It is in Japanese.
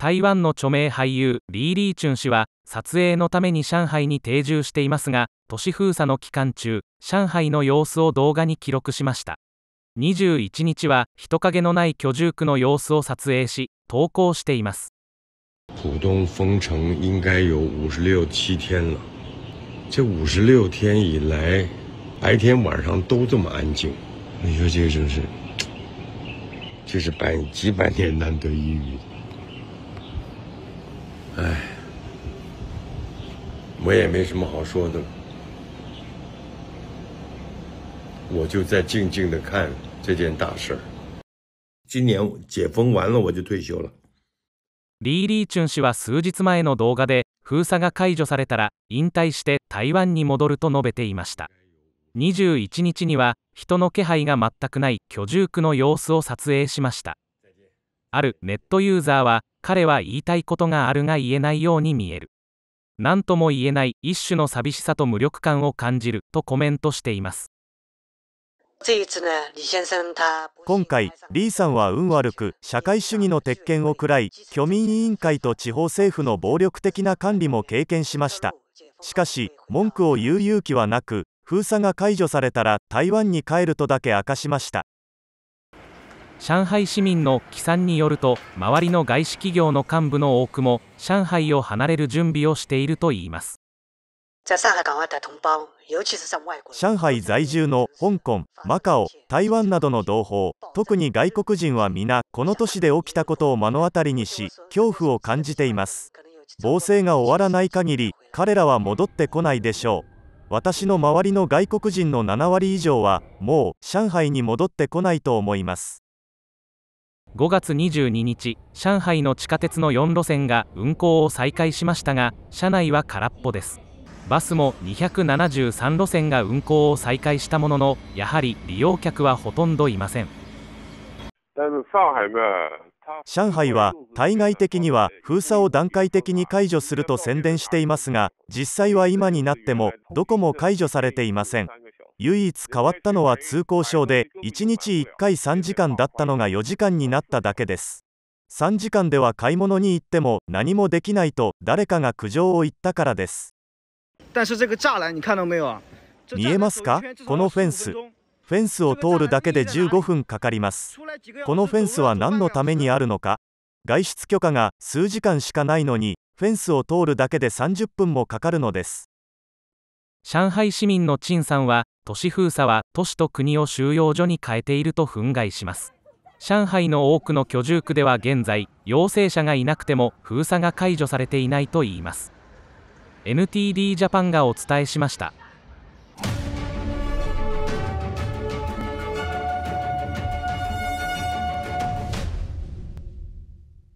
台湾の著名俳優リー・リーチュン氏は撮影のために上海に定住していますが都市封鎖の期間中上海の様子を動画に記録しました21日は人影のない居住区の様子を撮影し投稿しています浦東封城应该有56、7天了这56天以来白天晚上都这么安静你说这个真是这是百几百年难得一遇哎，我也没什么好说的我就在静静的看这件大事儿。今年解封完了，我就退休了。リー・リーチュン氏は数日前の動画で封鎖が解除されたら引退して台湾に戻ると述べていました21日には人の気配が全くない居住区の様子を撮影しましたあるネットユーザーは彼は言いたいことがあるが言えないように見える何とも言えない一種の寂しさと無力感を感じるとコメントしています今回、リーさんは運悪く社会主義の鉄拳を喰らい居民委員会と地方政府の暴力的な管理も経験しましたしかし文句を言う勇気はなく封鎖が解除されたら台湾に帰るとだけ明かしました上海市民の帰算によると周りの外資企業の幹部の多くも上海を離れる準備をしているといいます上海在住の香港、マカオ、台湾などの同胞、特に外国人は皆、この都市で起きたことを目の当たりにし、恐怖を感じています。暴政が終わらない限り、彼らは戻ってこないでしょう。私の周りの外国人の7割以上は、もう上海に戻ってこないと思います。5月22日上海の地下鉄の4路線が運行を再開しましたが車内は空っぽですバスも273路線が運行を再開したもののやはり利用客はほとんどいません上海は対外的には封鎖を段階的に解除すると宣伝していますが実際は今になってもどこも解除されていません唯一変わったのは通行証で1日1回3時間だったのが4時間になっただけです3時間では買い物に行っても何もできないと誰かが苦情を言ったからです見えますかこのフェンスフェンスを通るだけで15分かかりますこのフェンスは何のためにあるのか外出許可が数時間しかないのにフェンスを通るだけで30分もかかるのです上海市民の陳さんは都市封鎖は都市と国を収容所に変えていると憤慨します上海の多くの居住区では現在陽性者がいなくても封鎖が解除されていないといいます NTD ジャパンがお伝えしました